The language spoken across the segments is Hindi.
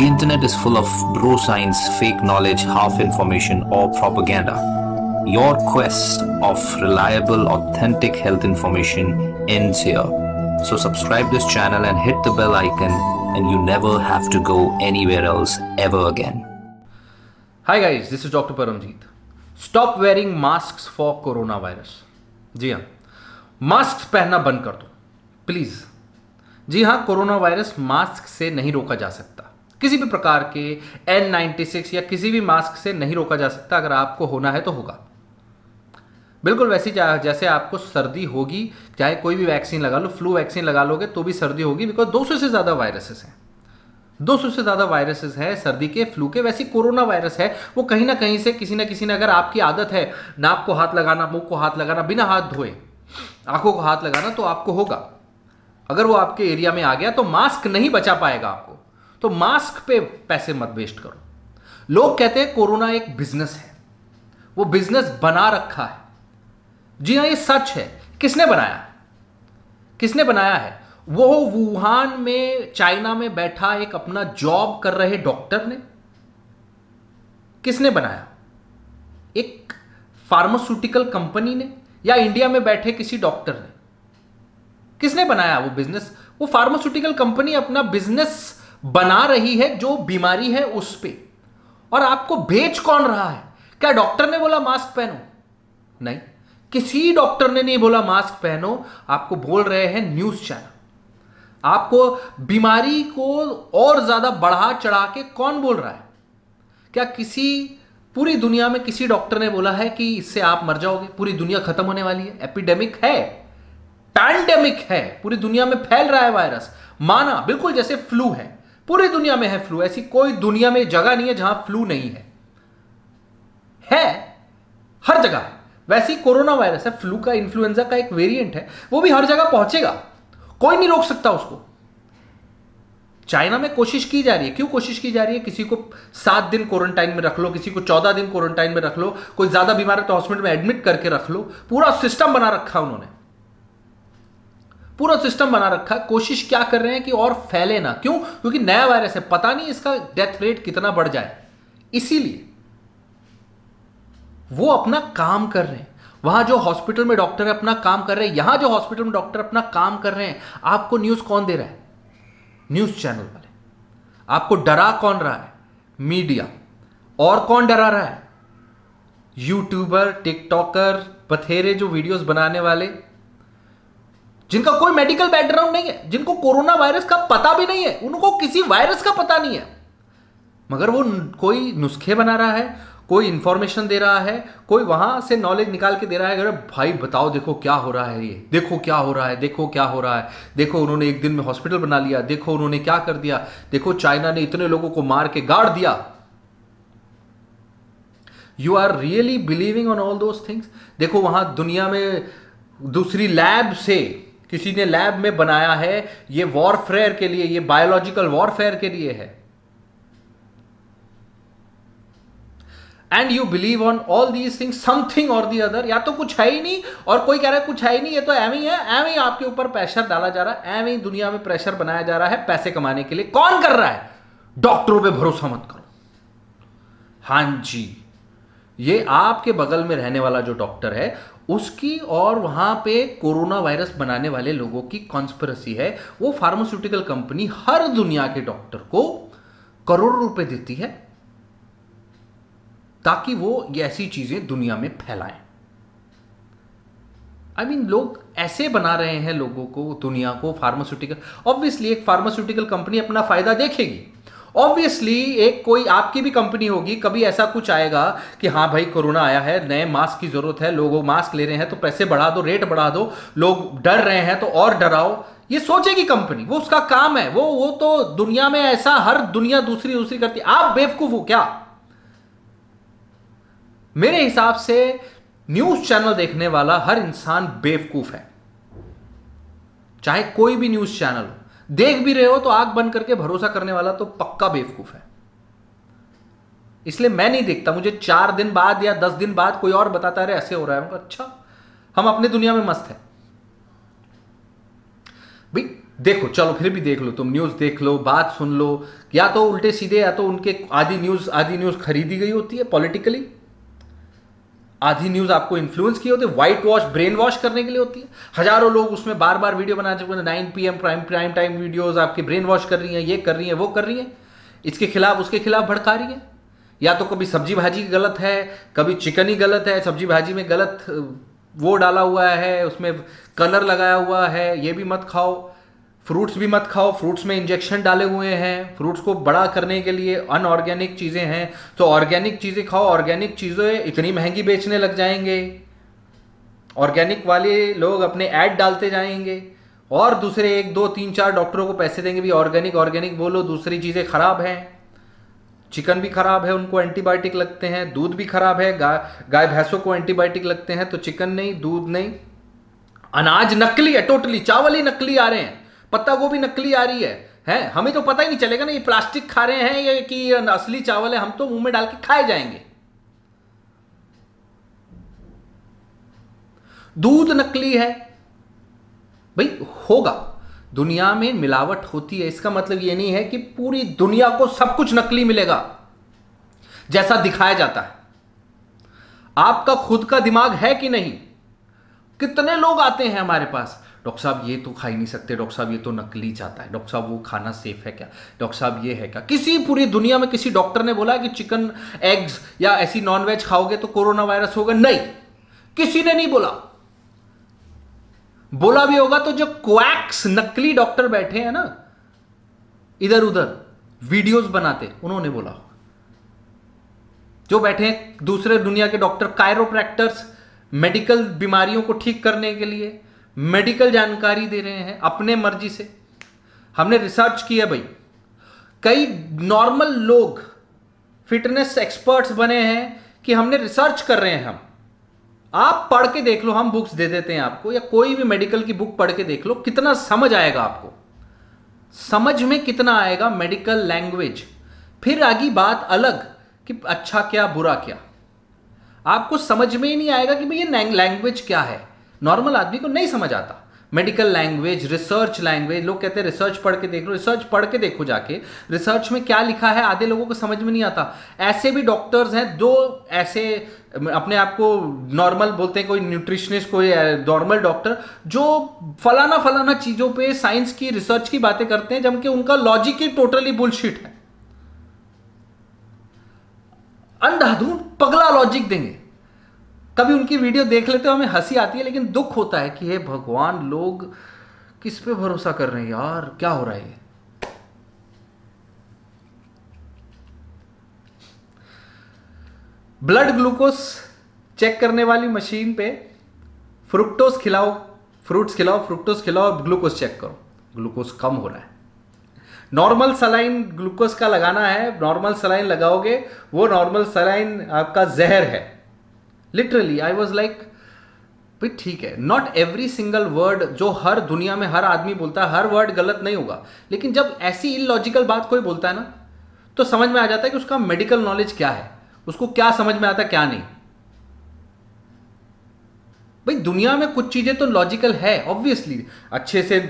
The internet is full of bro science, fake knowledge, half information, or propaganda. Your quest of reliable, authentic health information ends here. So subscribe this channel and hit the bell icon and you never have to go anywhere else ever again. Hi guys, this is Dr. Paramjit. Stop wearing masks for coronavirus. जी हाँ मास्क पहनना बंद कर दो प्लीज़ जी हाँ कोरोना वायरस मास्क से नहीं रोका जा सकता किसी भी प्रकार के N96 या किसी भी मास्क से नहीं रोका जा सकता अगर आपको होना है तो होगा बिल्कुल वैसी जैसे आपको सर्दी होगी चाहे कोई भी वैक्सीन लगा लो फ्लू वैक्सीन लगा लोगे तो भी सर्दी होगी बिकॉज दो से ज़्यादा वायरसेस हैं 200 से ज़्यादा वायरसेस हैं सर्दी के फ्लू के वैसे कोरोना वायरस है वो कहीं ना कहीं से किसी ना किसी ने अगर आपकी आदत है नाक को हाथ लगाना मुंह को हाथ लगाना बिना हाथ धोए आंखों को हाथ लगाना तो आपको होगा अगर वो आपके एरिया में आ गया तो मास्क नहीं बचा पाएगा आपको तो मास्क पे पैसे मत वेस्ट करो लोग कहते हैं कोरोना एक बिजनेस है वो बिजनेस बना रखा है जी हाँ ये सच है किसने बनाया किसने बनाया है वो वुहान में चाइना में बैठा एक अपना जॉब कर रहे डॉक्टर ने किसने बनाया एक फार्मास्यूटिकल कंपनी ने या इंडिया में बैठे किसी डॉक्टर ने किसने बनाया वो बिजनेस वो फार्मास्यूटिकल कंपनी अपना बिजनेस बना रही है जो बीमारी है उस पर और आपको भेज कौन रहा है क्या डॉक्टर ने बोला मास्क पहनो नहीं किसी डॉक्टर ने नहीं बोला मास्क पहनो आपको बोल रहे हैं न्यूज चैनल आपको बीमारी को और ज्यादा बढ़ा चढ़ा के कौन बोल रहा है क्या किसी पूरी दुनिया में किसी डॉक्टर ने बोला है कि इससे आप मर जाओगे पूरी दुनिया खत्म होने वाली है एपिडेमिक है पैंडेमिक है पूरी दुनिया में फैल रहा है वायरस माना बिल्कुल जैसे फ्लू है पूरी दुनिया में है फ्लू ऐसी कोई दुनिया में जगह नहीं है जहां फ्लू नहीं है है हर जगह वैसे ही कोरोना वायरस है फ्लू का इन्फ्लुएंजा का एक वेरिएंट है वो भी हर जगह पहुंचेगा कोई नहीं रोक सकता उसको चाइना में कोशिश की जा रही है क्यों कोशिश की जा रही है किसी को सात दिन क्वारंटाइन में रख लो किसी को चौदह दिन क्वारंटाइन में रख लो कोई ज्यादा बीमार है तो हॉस्पिटल में एडमिट करके रख लो पूरा सिस्टम बना रखा उन्होंने पूरा सिस्टम बना रखा है कोशिश क्या कर रहे हैं कि और फैले ना क्यों क्योंकि नया वायरस है पता नहीं इसका डेथ रेट कितना बढ़ जाए इसीलिए वो अपना काम कर रहे हैं वहां जो हॉस्पिटल में डॉक्टर है अपना काम कर रहे हैं यहां जो हॉस्पिटल में डॉक्टर अपना काम कर रहे हैं आपको न्यूज कौन दे रहा है न्यूज चैनल वाले आपको डरा कौन रहा है मीडिया और कौन डरा रहा है यूट्यूबर टिकटॉकर बथेरे जो वीडियोस बनाने वाले जिनका कोई मेडिकल बैकग्राउंड नहीं है जिनको कोरोना वायरस का पता भी नहीं है उनको किसी वायरस का पता नहीं है मगर वो कोई नुस्खे बना रहा है कोई इंफॉर्मेशन दे रहा है कोई वहां से नॉलेज निकाल के दे रहा है अगर भाई बताओ देखो क्या हो रहा है ये देखो क्या हो रहा है देखो क्या हो रहा है देखो उन्होंने एक दिन में हॉस्पिटल बना लिया देखो उन्होंने क्या कर दिया देखो चाइना ने इतने लोगों को मार के गाड़ दिया you are really believing on all those things देखो वहां दुनिया में दूसरी लैब से किसी ने लैब में बनाया है ये वॉरफेयर के लिए ये बायोलॉजिकल वॉरफेयर के लिए है and you believe on all these thing something और दी अदर या तो कुछ है ही नहीं और कोई कह रहा है कुछ है ही नहीं ये तो एम ही है एम ही आपके ऊपर प्रेशर डाला जा रहा है एम ही दुनिया में प्रेशर बनाया जा रहा है पैसे कमाने के लिए कौन कर रहा है डॉक्टरों पे भरोसा मत करो हां जी ये आपके बगल में रहने वाला जो डॉक्टर है उसकी और वहाँ पे कोरोना वायरस बनाने वाले लोगों की कॉन्स्परेसी है वो फार्मास्यूटिकल कंपनी हर दुनिया के डॉक्टर को करोड़ों रुपए देती है ताकि वो ये ऐसी चीज़ें दुनिया में फैलाएं आई I मीन mean, लोग ऐसे बना रहे हैं लोगों को दुनिया को फार्मास्यूटिकल ऑब्वियसली एक फार्मास्यूटिकल कंपनी अपना फ़ायदा देखेगी ऑब्वियसली एक कोई आपकी भी कंपनी होगी कभी ऐसा कुछ आएगा कि हाँ भाई कोरोना आया है नए मास्क की जरूरत है लोगों मास्क ले रहे हैं तो पैसे बढ़ा दो रेट बढ़ा दो लोग डर रहे हैं तो और डराओ ये सोचेगी कंपनी वो उसका काम है वो वो तो दुनिया में ऐसा हर दुनिया दूसरी दूसरी करती आप बेवकूफ हो क्या मेरे हिसाब से न्यूज चैनल देखने वाला हर इंसान बेवकूफ है चाहे कोई भी न्यूज चैनल हो देख भी रहे हो तो आग बन करके भरोसा करने वाला तो पक्का बेवकूफ है इसलिए मैं नहीं देखता मुझे चार दिन बाद या दस दिन बाद कोई और बताता रहे ऐसे हो रहा है अच्छा हम अपनी दुनिया में मस्त है भाई देखो चलो फिर भी देख लो तुम न्यूज़ देख लो बात सुन लो या तो उल्टे सीधे या तो उनके आधी न्यूज़ आधी न्यूज़ खरीदी गई होती है पॉलिटिकली आधी न्यूज़ आपको इन्फ्लुएंस की होती है वाइट वॉश ब्रेन वॉश करने के लिए होती है हजारों लोग उसमें बार बार वीडियो बना चुके हैं nine P M prime prime time videos आपकी ब्रेन वॉश कर रही हैं ये कर रही हैं वो कर रही हैं इसके खिलाफ उसके खिलाफ भड़का रही है या तो कभी सब्जी भाजी गलत है कभी चिकन ही गलत है सब्जी भाजी में गलत वो डाला हुआ है उसमें कलर लगाया हुआ है ये भी मत खाओ फ्रूट्स भी मत खाओ फ्रूट्स में इंजेक्शन डाले हुए हैं फ्रूट्स को बड़ा करने के लिए अनऑर्गेनिक चीज़ें हैं तो ऑर्गेनिक चीज़ें खाओ ऑर्गेनिक चीज़ें इतनी महंगी बेचने लग जाएंगे ऑर्गेनिक वाले लोग अपने ऐड डालते जाएंगे और दूसरे एक दो तीन चार डॉक्टरों को पैसे देंगे भी ऑर्गेनिक ऑर्गेनिक बोलो दूसरी चीज़ें ख़राब हैं चिकन भी ख़राब है उनको एंटीबायोटिक लगते हैं दूध भी ख़राब है गाय गाय भैंसों को एंटीबायोटिक लगते हैं तो चिकन नहीं दूध नहीं अनाज नकली है टोटली चावल ही नकली आ रहे हैं पत्ता गोभी नकली आ रही है है हमें तो पता ही नहीं चलेगा ना ये प्लास्टिक खा रहे हैं या कि असली चावल है हम तो मुंह में डाल के खाए जाएंगे दूध नकली है भाई होगा दुनिया में मिलावट होती है इसका मतलब ये नहीं है कि पूरी दुनिया को सब कुछ नकली मिलेगा जैसा दिखाया जाता है आपका खुद का दिमाग है कि नहीं कितने लोग आते हैं हमारे पास डॉक्टर साहब ये तो खा ही नहीं सकते डॉक्टर साहब ये तो नकली चाहता है डॉक्टर साहब वो खाना सेफ है क्या डॉक्टर साहब ये है क्या किसी पूरी दुनिया में किसी डॉक्टर ने बोला कि चिकन एग्स या ऐसी नॉनवेज खाओगे तो कोरोना वायरस होगा नहीं किसी ने नहीं बोला बोला भी होगा तो जो क्वैक्स नकली डॉक्टर बैठे हैं ना इधर उधर वीडियोस बनाते उन्होंने बोला जो बैठे हैं दूसरे दुनिया के डॉक्टर कायरोप्रैक्टर्स मेडिकल बीमारियों को ठीक करने के लिए मेडिकल जानकारी दे रहे हैं अपने मर्जी से हमने रिसर्च किया भाई कई नॉर्मल लोग फिटनेस एक्सपर्ट्स बने हैं कि हमने रिसर्च कर रहे हैं हम आप पढ़ के देख लो हम बुक्स दे देते हैं आपको या कोई भी मेडिकल की बुक पढ़ के देख लो कितना समझ आएगा आपको समझ में कितना आएगा मेडिकल लैंग्वेज फिर आगे बात अलग कि अच्छा क्या बुरा क्या आपको समझ में ही नहीं आएगा कि भाई ये लैंग्वेज क्या है नॉर्मल आदमी को नहीं समझ आता मेडिकल लैंग्वेज रिसर्च लैंग्वेज लोग कहते हैं रिसर्च पढ़ के देख लो रिसर्च पढ़ के देखो जाके रिसर्च में क्या लिखा है आधे लोगों को समझ में नहीं आता ऐसे भी डॉक्टर्स हैं जो ऐसे अपने आप को नॉर्मल बोलते हैं कोई न्यूट्रिशनिस्ट कोई नॉर्मल डॉक्टर जो फलाना फलाना चीज़ों पे साइंस की रिसर्च की बातें करते हैं जबकि उनका लॉजिक ही टोटली बुलशिट है अंधाधुंध पगला लॉजिक देंगे कभी उनकी वीडियो देख लेते हो हमें हंसी आती है लेकिन दुख होता है कि हे भगवान लोग किस पे भरोसा कर रहे हैं यार क्या हो रहा है ब्लड ग्लूकोज चेक करने वाली मशीन पे फ्रुक्टोस खिलाओ फ्रूट्स खिलाओ फ्रुक्टोस खिलाओ और ग्लूकोज चेक करो ग्लूकोज कम हो रहा है नॉर्मल सलाइन ग्लूकोज का लगाना है नॉर्मल सलाइन लगाओगे वो नॉर्मल सलाइन आपका जहर है लिटरली आई वॉज लाइक भाई ठीक है नॉट एवरी सिंगल वर्ड जो हर दुनिया में हर आदमी बोलता है हर वर्ड गलत नहीं होगा लेकिन जब ऐसी इलॉजिकल बात कोई बोलता है ना तो समझ में आ जाता है कि उसका मेडिकल नॉलेज क्या है उसको क्या समझ में आता क्या नहीं भाई दुनिया में कुछ चीजें तो लॉजिकल है ऑब्वियसली अच्छे से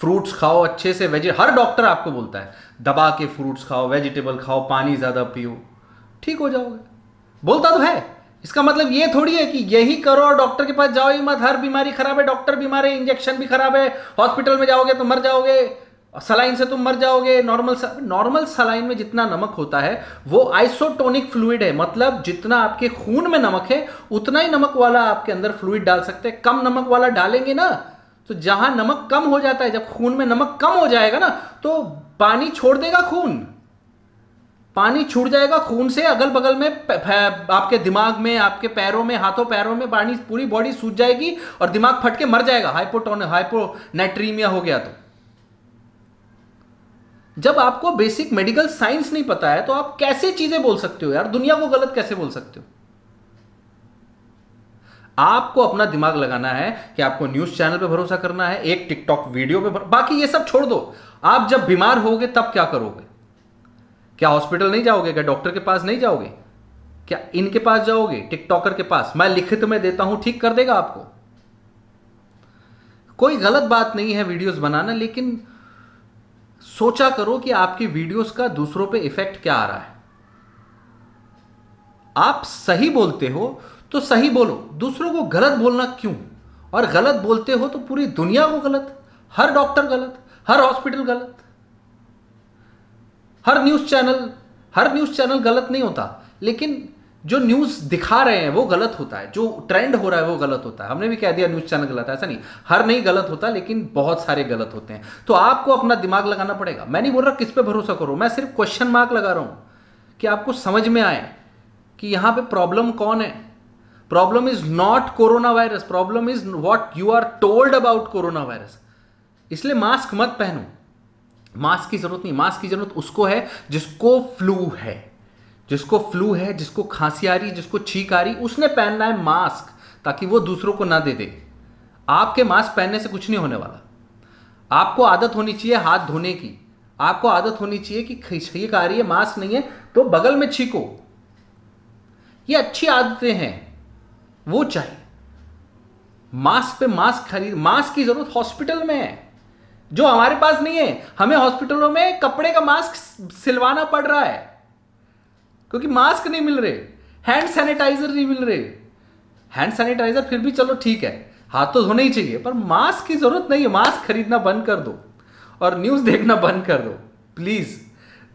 फ्रूट्स खाओ अच्छे से वेज हर डॉक्टर आपको बोलता है दबा के फ्रूट्स खाओ वेजिटेबल खाओ पानी ज़्यादा पियो ठीक हो जाओगे बोलता तो है इसका मतलब ये थोड़ी है कि यही करो और डॉक्टर के पास जाओ ही मत हर बीमारी खराब है डॉक्टर बीमार है इंजेक्शन भी खराब है हॉस्पिटल में जाओगे तो मर जाओगे सलाइन से तुम मर जाओगे नॉर्मल नॉर्मल सलाइन में जितना नमक होता है वो आइसोटोनिक फ्लूड है मतलब जितना आपके खून में नमक है उतना ही नमक वाला आपके अंदर फ्लूड डाल सकते हैं कम नमक वाला डालेंगे ना तो जहां नमक कम हो जाता है जब खून में नमक कम हो जाएगा ना तो पानी छोड़ देगा खून पानी छूट जाएगा खून से अगल बगल में आपके दिमाग में आपके पैरों में हाथों पैरों में पानी पूरी बॉडी सूझ जाएगी और दिमाग फट के मर जाएगा हाइपोटोन हाइपोनेट्रीमिया हो गया तो जब आपको बेसिक मेडिकल साइंस नहीं पता है तो आप कैसे चीजें बोल सकते हो यार दुनिया को गलत कैसे बोल सकते हो आपको अपना दिमाग लगाना है कि आपको न्यूज चैनल पे भरोसा करना है एक टिकटॉक वीडियो पे बाकी ये सब छोड़ दो आप जब बीमार होगे तब क्या करोगे क्या हॉस्पिटल नहीं जाओगे क्या डॉक्टर के पास नहीं जाओगे क्या इनके पास जाओगे टिकटॉकर के पास मैं लिखित में देता हूं ठीक कर देगा आपको कोई गलत बात नहीं है वीडियोस बनाना लेकिन सोचा करो कि आपकी वीडियोस का दूसरों पे इफेक्ट क्या आ रहा है आप सही बोलते हो तो सही बोलो दूसरों को गलत बोलना क्यों और गलत बोलते हो तो पूरी दुनिया को गलत हर डॉक्टर गलत हर हॉस्पिटल गलत हर न्यूज़ चैनल हर न्यूज़ चैनल गलत नहीं होता लेकिन जो न्यूज़ दिखा रहे हैं वो गलत होता है जो ट्रेंड हो रहा है वो गलत होता है हमने भी कह दिया न्यूज़ चैनल गलत है ऐसा नहीं हर नहीं गलत होता लेकिन बहुत सारे गलत होते हैं तो आपको अपना दिमाग लगाना पड़ेगा मैं नहीं बोल रहा किस पे भरोसा करो मैं सिर्फ क्वेश्चन मार्क लगा रहा हूं कि आपको समझ में आए कि यहां पे प्रॉब्लम कौन है not corona virus problem is what you are told about corona virus इसलिए मास्क मत पहनो मास्क की जरूरत नहीं मास्क की जरूरत उसको है जिसको फ्लू है जिसको फ्लू है जिसको खांसी आ रही जिसको छींक आ रही उसने पहनना है मास्क ताकि वो दूसरों को ना दे दे आपके मास्क पहनने से कुछ नहीं होने वाला आपको आदत होनी चाहिए हाथ धोने की आपको आदत होनी चाहिए कि छींक आ रही है मास्क नहीं है तो बगल में छींको ये अच्छी आदतें हैं वो चाहिए मास्क पे मास्क खरीद मास्क की जरूरत हॉस्पिटल में है जो हमारे पास नहीं है हमें हॉस्पिटलों में कपड़े का मास्क सिलवाना पड़ रहा है क्योंकि मास्क नहीं मिल रहे हैंड सैनिटाइजर नहीं मिल रहे हैंड सैनिटाइजर फिर भी चलो ठीक है हाथ तो धोने ही चाहिए पर मास्क की जरूरत नहीं है मास्क खरीदना बंद कर दो और न्यूज देखना बंद कर दो प्लीज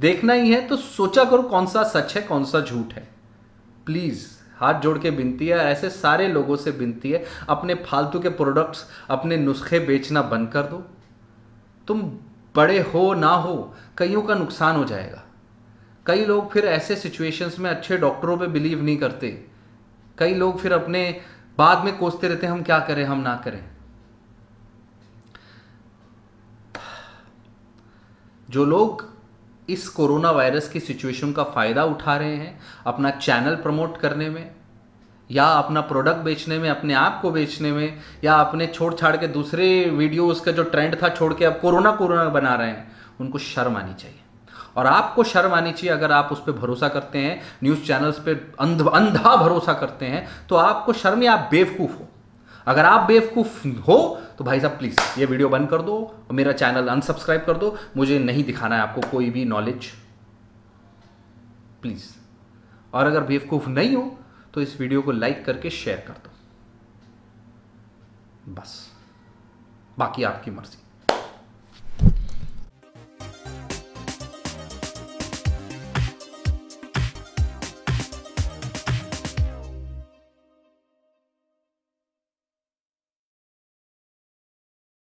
देखना ही है तो सोचा करो कौन सा सच है कौन सा झूठ है प्लीज़ हाथ जोड़ के बिनती है ऐसे सारे लोगों से बिनती है अपने फालतू के प्रोडक्ट्स अपने नुस्खे बेचना बंद कर दो तुम बड़े हो ना हो कईयों का नुकसान हो जाएगा कई लोग फिर ऐसे सिचुएशंस में अच्छे डॉक्टरों पे बिलीव नहीं करते कई लोग फिर अपने बाद में कोसते रहते हम क्या करें हम ना करें जो लोग इस कोरोना वायरस की सिचुएशन का फ़ायदा उठा रहे हैं अपना चैनल प्रमोट करने में या अपना प्रोडक्ट बेचने में अपने आप को बेचने में या अपने छोड़ छाड़ के दूसरे वीडियो का जो ट्रेंड था छोड़ के अब कोरोना कोरोना बना रहे हैं उनको शर्म आनी चाहिए और आपको शर्म आनी चाहिए अगर आप उस पर भरोसा करते हैं न्यूज़ चैनल्स पर अंध अंधा भरोसा करते हैं तो आपको शर्म या आप बेवकूफ़ हो अगर आप बेवकूफ़ हो तो भाई साहब प्लीज़ ये वीडियो बंद कर दो और मेरा चैनल अनसब्सक्राइब कर दो मुझे नहीं दिखाना है आपको कोई भी नॉलेज प्लीज़ और अगर बेवकूफ़ नहीं हो तो इस वीडियो को लाइक करके शेयर कर दो बस बाकी आपकी मर्ज़ी